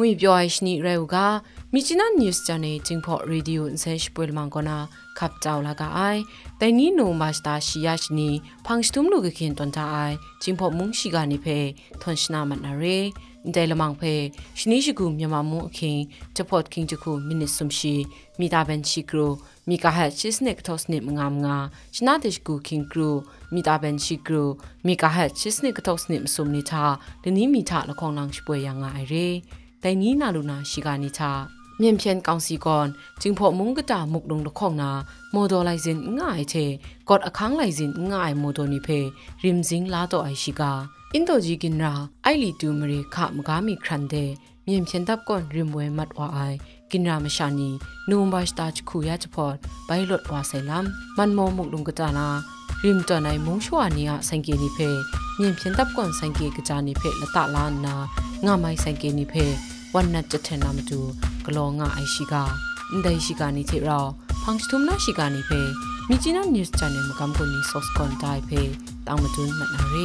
ငွေပြောရှနီရဲကမိချနာနျူးစ်ချန်နယ်ဂျင်းဖော့ရေဒီယိုအစဲရှပွေလမန်ကနာခပ်ကြောလာကအိုင်တိုင်နီနိုမတ်တာရှီယရှနီဖန်စတုမ်လူကခင်တွန်တာအိုင်ဂျင်းဖော့မုန်ရှိကနေဖေထွန်ရှနာမနာရေဒဲလမောင်ဖေရှနီရှိကူမြန်မာမုန်အခင်တဖော့ခင်တခုမီနစ်ဆွမ်ရှိမိတာဘန်ရှိကရိုမိကာဟတ်ချစ်နက်တောစနစ်မငါမငါရှနာတိရှကူခင်ကရိုမိတာဘန်ရှိကရိုမိကာဟတ်ချစ်နက်တောစနစ်မဆုံနေတာဒနီမိတာလခေါန်လောင်ရှပွေယံငါအရေแต่นี้นาลุนาชิกานิชาเมียนเพียนกองสีกอนจึงพอมุงกระตามุกลงละคองนาโมโดไลเซนง่ายเทกอดอคังไลเซนง่ายโมโดนิเพริมซิงลาโตไอชิกาอินโดจีกินราไอลีตูมรีขะมกามีครันเดเมียนเพียนทับก่อนริมเวมัดวาไอกินรามชานีนูมบาชตาจคูยาจพอดไปหลดวาไซลัมมันโมมุกลงกระตานาရိမ်တန်နိုင်မုံရှွာနီယဆိုင်ကေနီဖေမြင်ဖြင်တပ်ကွန်ဆိုင်ကေကကြနီဖေလတလာနာငါမိုင်ဆိုင်ကေနီဖေဝန်နတ်ချက်ထနာမတူဂလောငါအိုင်ရှိကအန်ဒိုင်ရှိကနေချေရောဖန့်စတုမနာရှိကနေဖေမြချီနာနျူးချန်နယ်မကမ်ကိုနီဆော့စ်ကွန်တိုင်ဖေတောင်မတူမနာရီ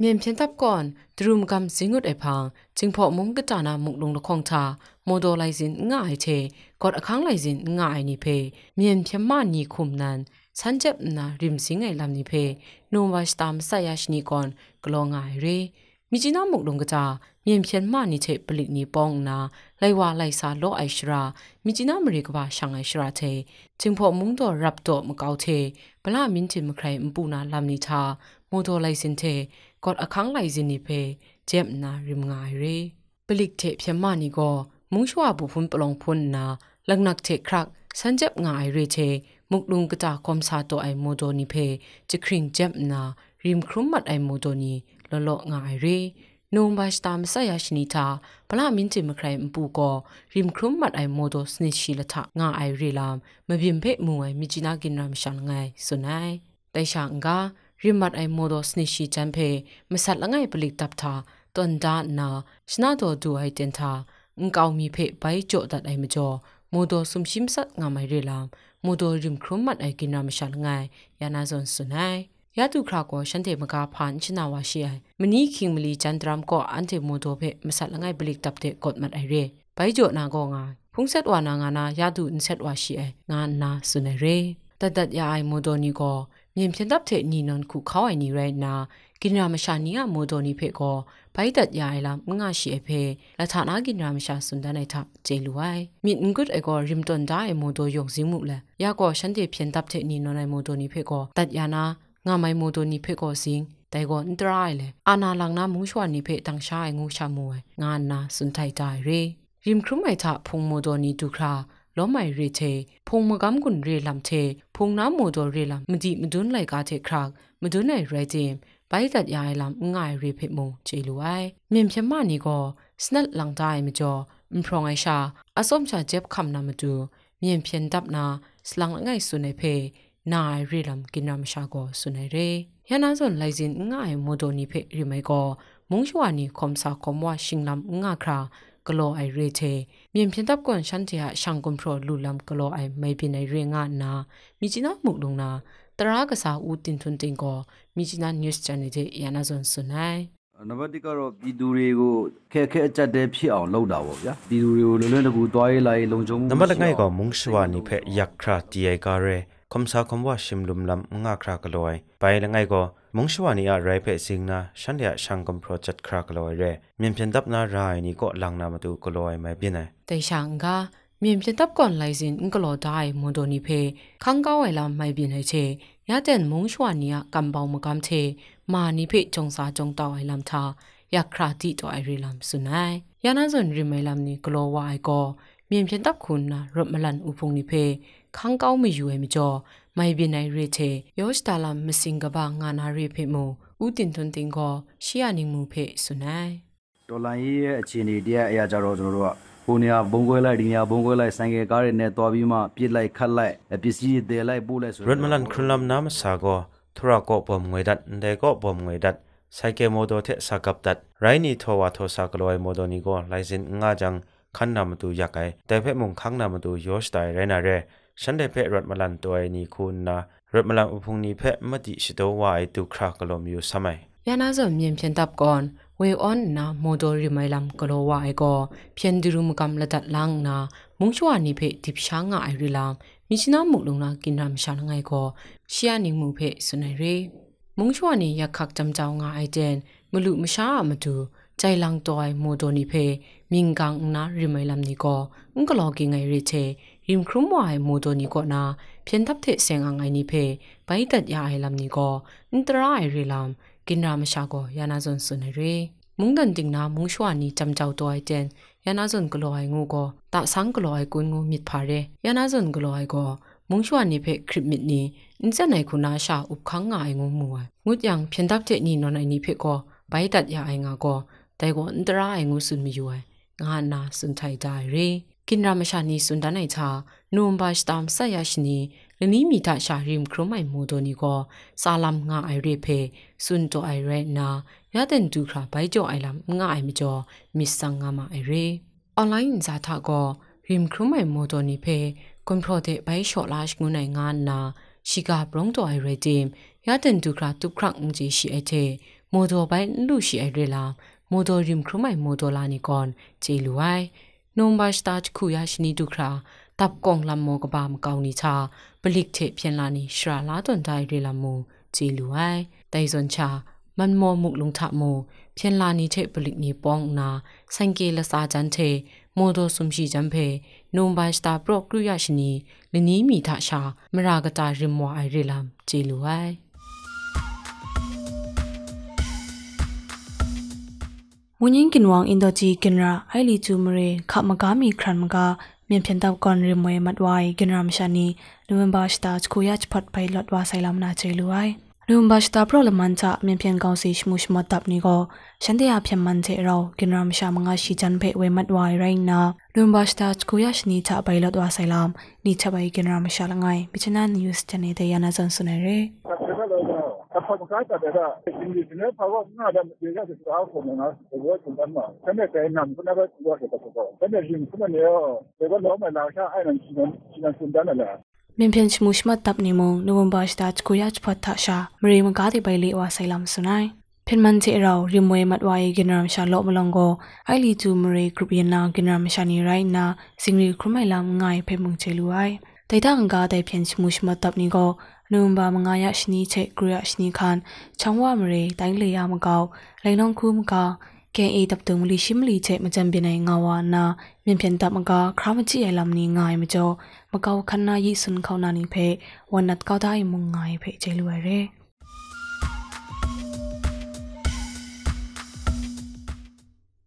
เมียมเพียนทับก่อนตรุมกำสิงุดไอพังจึงพอมุงกจานามุกลงละคองทาโมโดไลซินง่ายเทกอดอคังไลซินง่ายนี่เพเมียมเพียมานีคุมนั้นสันเจ็บนาริมสิงไอลำนี่เพนูวาชตามสายาชนีก่อนกลองง่ายเรมีจีน่ามุกลงกจาเมียมเพียมานีเทปลิกนีปองนาไลวาไลซาโลไอชรามีจีน่ามริกบาช่างไอชราเทจึงพอมุงตัวรับตัวมะเกาเทปลามินทิมใครมปูนาลำนีทาโมโดไลซินเทกอดอคังไหลซินิเพเจ็บนาริมงายเรปลิกเทพยมานิโกมุงชัวบุพุนปลองพุนนาลักนักเทครักสันเจ็บงายเรเทมุกลุงกะจาคอมซาโตไอโมโดนิเพจะคริงเจ็บนาริมครุมมัดไอโมโดนีลอลองายเรนงบาสตามสยาชนิทาพระมินจิมใครมปูกอริมครุมมัดไอโมโดสนิชิละทะงาไอเรลามมบิมเพมวยมิจินากินรามชันไงสุนัยแต่ช่างการิมัดไอโมโดสนิชิจันเพมสัดละไงปลิกตับทาตอนดานาชนะโดดูไอเตนทาอุ้งกาวมีเพไปโจดัดไอมจอโมโดสุมชิมสัดงามไอเรลามโมโดริมครุมมัดไอกินรามชัดไงยานาซอนสุนไยยาตุคราก็ฉันเดมกาพันชนาวาเชียมนีคิงมลีจันทรามก็อันเทโมโดเพมสัดละไงปลิกตับเตกดมัดไอเรไปโจนาก็งาဖုန်ဆက်ဝါနာငါနာရတုန်ဆက်ဝါရှိအေငါနာဆုနေရေတဒတ်ယာအိုင်မိုဒိုနီကိုမြင်ဖြစ်တပ်တဲ့ညီနန်ခုခေါအိုင်နီရိုင်နာကိနရာမရှာနီယာမိုဒိုနီဖေကောဘိုက်တက်ယာလာမငါရှိအဖေလထနာကိနရာမရှာစွန်ဒန်နိုင်ထဂျေလူဝိုင်မြင်ငုတ်အကောရင်တွန်ဒိုင်မိုဒိုယုံစီမှုလဲရကောရှန်တေဖြင်တပ်တဲ့ညီနန်နိုင်မိုဒိုနီဖေကောတတ်ယာနာငါမိုင်မိုဒိုနီဖေကောစင်းတိုင်ကွန်ဒရိုင်လေအာနာလောင်နာမူးရှွာနိဖေတန်ရှာငူရှာမူငါနာစွန်ထိုင်တိုင်ရေရင်ခရုမိုင်ထဖုံမိုဒိုနီဒုခရာလောမိုင်ရေချေဖုံမကမ်ကွန်ရေလမ်ချေဖုန်နာမိုတော်ရေလာမဒီမဒွန်းလိုက်ကားချက်ခရာမဒွန်းနိုင်ရဲချင်းဘိုက်တက်ရိုင်လာငါရေဖိမုံချေလူအိုင်မြင်ပြမနီကိုစနက်လန်တိုင်းမကျော်မဖရောင်အိုင်ရှာအစုံချဂျက်ခမ်နာမတူမြင်ပြန်တပ်နာစလန်ငိုင်ဆုနေဖေနိုင်ရေလမ်ကိနမ်ရှာကိုဆုနေရေယနာဇွန်လိုက်စင်ငါအိုင်မိုတော်နီဖေရီမေကိုမုံရှဝနီခုံစာခုံဝါရှင်လမ်ငါခရာกลอไอเรเทมีนเพียงตับก่อนฉันเทียช่างกุมพรลุลำกลอไอไม่เป็นไอเรงานนามีจีน่าหมุกลงนาตรากษาอูตินทุนติงก็มีจีน่านิวส์จันเดยานาจนสุนัยနံပါတ်1ကတော့ပြည်သူတွေကိုခက်ခဲအကြက်တဲဖြစ်အောင်လုပ်တာပေါ့ဗျာပြည်သူတွေကိုလွယ်လွယ်တကူတွားရေးလာရေးလုံခြုံမှုနံပါတ်2ကမုန်ရှဝနိဖက်ယက်ခရာတီအေကာရဲคมสาคมว่าชิมลุมลำงาครากลอยไปละไงก็มงชวานีอาไรเพสิงนาฉันเดียช่างกมโปรเจกต์ครากลอยเร่เมียนเพียนดับนารายนี่ก็ลังนามาดูกลอยไม่เปลี่ยนแต่ช่างกาเมียนเพียนดับก่อนไลซินกลอได้มโดนิเพข้างก้าวไอลาไม่เปลี่ยนเชยาเต็นมงชวานีอากำเบามากำเทมานิเพจงสาจงต่อไอลำทายาคราติต่อไอรีลำสุนัยยานาส่วนริมไอลำนี่กลอว่าไอก็เมียนเพียนดับคุณนะรถมลันอุพงนิเพข้างก้าวไม่อยู่ไอมิจอမိုင်ဘီနိုင်ရေချေယောရှ်တာလာမစင်ကဘာငါနာရေဖေမူဥတင်ထွန်းတင်ကိုရှီယာနင်းမူဖေဆုနိုင်ဒေါ်လာရေးရဲ့အခြေအနေတရအရာကြတော့ကျွန်တော်တို့ကဟိုနေရာဘုံခွဲလိုက်ဒီနေရာဘုံခွဲလိုက်ဆိုင်ကယ်ကားတွေနဲ့တွားပြီးမှပြစ်လိုက်ခတ်လိုက်ပစ္စည်းတွေတယ်လိုက်ပို့လိုက်ဆိုရန်မလန်ခရလမ်နာမစာကိုထရကောဘုံငွေဒတ်ဒေကောဘုံငွေဒတ်ဆိုင်ကယ်မော်တော်တဲ့စကပ်ဒတ်ရိုင်းနီထောဝါထောစကလွိုင်မော်တော်နီကိုလိုင်စင်ငါဂျန်ခန္နာမတူရကဲတဲဖက်မုံခန်းနာမတူယောရှ်တိုင်ရနာရဲฉันได้เพะรถมาลันตัวนี้คุณนะรถมาลันอุพงนี้เพะมติชิดวายตุครากลมอยู่สมัยยานาจะมีเพียงตับก่อนเวออนนะโมโดริไมลัมกลวายก็เพียงดิรุมกำละตัดลังนะมุงชัวนิเพะทิพช้างไอริลามมิชินามุลงนากินรามชานไงก็เชียนิมูเพะสุนัยเรมุงชัวนิยาคักจำเจ้างาไอเจนมลุมช้ามาดูใจลังตอยโมโดนิเพมิงกังนาริไมลัมนี่ก็งกลอกิไงเรเช im khrum wa hai mo do ni ko na phen thap the seng ang ai ni phe bai tat ya ai lam ni ko ntra ai re lam kin ra ma sha ko ya na zon sun re mung dan ding na mung shwa ni cham chau to ai ten ya na zon ko lo ai ngu ko ta sang ko lo ai kun ngu mit pha re ya na zon ko lo ai ko mung shwa ni phe khrip mit ni in sa nai ku na sha up khang nga ai ngu mu wa ngut yang phen thap the ni no nai ni phe ko bai tat ya ai nga ko แต่ก็อันตรายงูสุนมีอยู่ไงานนาสุนไทยได้เรกินรามชานีสุนดานัยชานูมบาชตามสยาชนีလနီမီတာရှာရီမ်ခရမိုင်မိုဒိုနီကိုစာလမ်ငါအိုင်ရေဖေစွန်တိုအိုင်ရဲနာရဒန်ဒူခရာဘိုင်ဂျိုအိုင်လမ်ငါအိုင်မကျော်မစ်ဆန်ငါမအိုင်ရေအွန်လိုင်းဇာတာကိုရီမ်ခရမိုင်မိုဒိုနီဖေကွန်ပရိုဒေဘိုင်ရှော့လာရှ်ငုနိုင်ငါနာရှီကာဘရုံတိုအိုင်ရေဒီမ်ရဒန်ဒူခရာတုခရန့်ငဂျီရှိအတဲ့မိုဒိုဘိုင်လူရှိအိုင်ရေလာမိုဒိုရီမ်ခရမိုင်မိုဒိုလာနီကွန်ဂျီလူဝိုင်နုံဘာစတာချခုယာရှိနီဒုခရာတပ်ကောင်လမ်မောကဘာမကောင်နီချာပလိကထေပြန်လာနီရှရာလာတွန်တိုင်းရေလမူဂျီလူအိုင်တိုင်ဇွန်ချာမန်မောမုကလုံထမူပြန်လာနီထေပလိကနီပေါင်နာဆိုင်ကေလစာချန်ထေမောဒိုဆုမ်ရှိချမ်ဖေနုံဘာစတာပရော့ကရူယာရှိနီလနီမီထရှာမရာကတာရင်မွာအိုင်ရေလမ်ဂျီလူအိုင်မွန်ရင်ကင်ဝေါင်အင်ဒိုချီကင်ရာအိုင်လီချူမရေခမကာမီခရန်မကာမြန်ဖြန်တောက်ကွန်ရမွေမတ်ဝိုင်ကင်ရာမရှာနီနိုဝင်ဘာစတာချကိုယတ်ဖတ်ပိုင်လော့ဝါဆိုင်လမ်နာချေလူဝိုင်နိုဝင်ဘာစတာပရလမန်ချမြန်ဖြန်ကောင်စီရှမှုရှမတပ်နီကိုရှန်တယာဖြန်မန်ချေရောကင်ရာမရှာမငါရှီချန်ဖေဝေမတ်ဝိုင်ရိုင်းနာနိုဝင်ဘာစတာချကိုယတ်နီချပိုင်လော့ဝါဆိုင်လမ်နီချပိုင်ကင်ရာမရှာလငိုင်ပချနာနျူးစ်ချနေတဲ့ယာနာဇန်ဆွနေရေ nimpian chmu shma tap nimo november sta chkuya chphatha sha mre ma ga de bai le wa sailam sunai phin man che rao rimwe matwai ginram sha lo malongo ai li chu mre group yan na ginram sha ni rai na singri khumai lam ngai phe mung che luai တိုင်တန်ကားတိုင်ပြန်ချမှုရှိမတပ်နီကိုနိုဝင်ဘာ9ရက်ရှနီချက်ဂရရှနီခန်ချောင်းဝမရေတိုင်းလေရမကောက်လိုင်နှောင်းခုမကောက် KA တပ်တုံလီရှိမလီချက်မကြံပြနေငါဝနာမြင်ပြန်တပ်မကခရမချီရလမ်နီငိုင်မကျော်မကောက်ခဏရီစွန်ခေါနာနီဖဲဝနတ်ကောက်တိုင်းမုံငိုင်ဖဲချေလူရဲ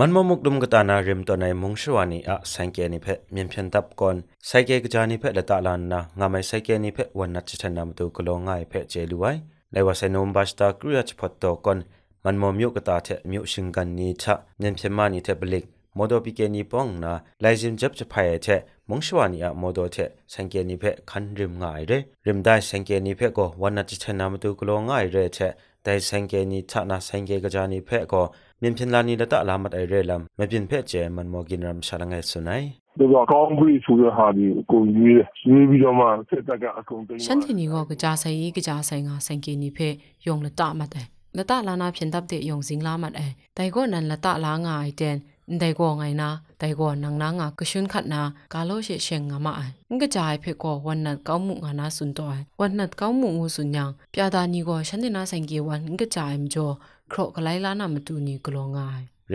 มันมมุกดุมกตานาริมตัวนายมุงชวานีอะสังเกนิเพะมีนเพียนตับก่อนไซเกกจานิเพะละตะลานนางามัยไซเกนิเพะวันนัดชะนามตุกลงง่ายเพะเจลุไวไลวาไซนมบาสตากริยาชพอตโตก่อนมันมอมยุกตาเทมิวชิงกันนีทะมีนเพียนมานีเทบลิกมอดอปิเกนีป้องนาไลจิมจับจะพายเทมุงชวานีอะมอดอเทสังเกนิเพะคันริมง่ายเรริมได้สังเกนิเพะก็วันนัดชะนามตุกลงง่ายเรเทแต่สังเกนิทะนาสังเกกจานิเพะก็မြင်ဖြန်လာနီလတအလာမတ်အိုင်ရဲလမ်မပြင်ဖက်ကျဲမန်မောဂင်ရမ်ရှာလငယ်ဆုနိုင်ဒါကကောင်းပြီဆိုတဲ့ဟာဒီအကုန်ရွေးရွေးပြီးတော့မှစစ်တပ်ကအကုန်သိမ်းရှန်တင်နီကကကြားဆိုင်ကြီးကကြားဆိုင်ကဆိုင်ကီနီဖက်ယုံလတမတ်အိုင်လတလာနာဖြင်တပ်တဲ့ယုံစင်းလာမတ်အိုင်တိုင်ကောနန်လတလာငါအိုင်တန်ไดกวงไงนะไดกวนังนางกชุนขัดนากาโลเชเชงงามาไอกระจายเพกววันนัดเก้ามุงานาสุนตอยวันนัดเก้ามุงสุนยังปยาดานีกอฉันเดนาสังเกวันกระจายมจอครอกไลลานามาตูนีกลงไง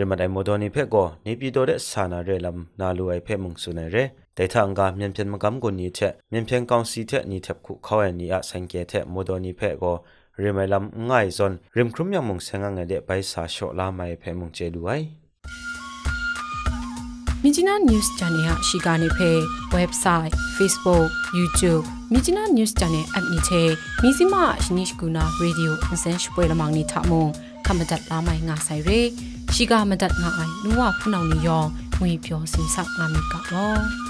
ရမတိုင်မတော်နေဖက်ကောနေပြည်တော်တဲ့ဆာနာရဲလမ်နာလူအိုင်ဖက်မုံဆုနေရဲတေထန်ကမြန်ပြန်မကမ်ကိုနေချက်မြန်ပြန်ကောင်စီချက်နေချက်ခုခေါ်ရနေအဆိုင်ကဲချက်မတော်နေဖက်ကောရမလမ်ငိုင်ဇွန်ရမ်ခရုမြမုံဆငငငတဲ့ပိုင်စာရှော့လာမိုင်ဖက်မုံကျေလူအိုင် Mijina News Channel ဟာရှိကနေဖဲ website Facebook YouTube Mijina News Channel app နေချေမိစိမရှနိရှကူနာ radio အစင်းရှပွဲလမောင်နေထမုံခမတက်လာမိုင်ငါဆိုင်ရေရှိကမတက်ငါအိုင်နူဝဖုနောင်နေယောငွေပြောစင်ဆောက်ငါမိကတော့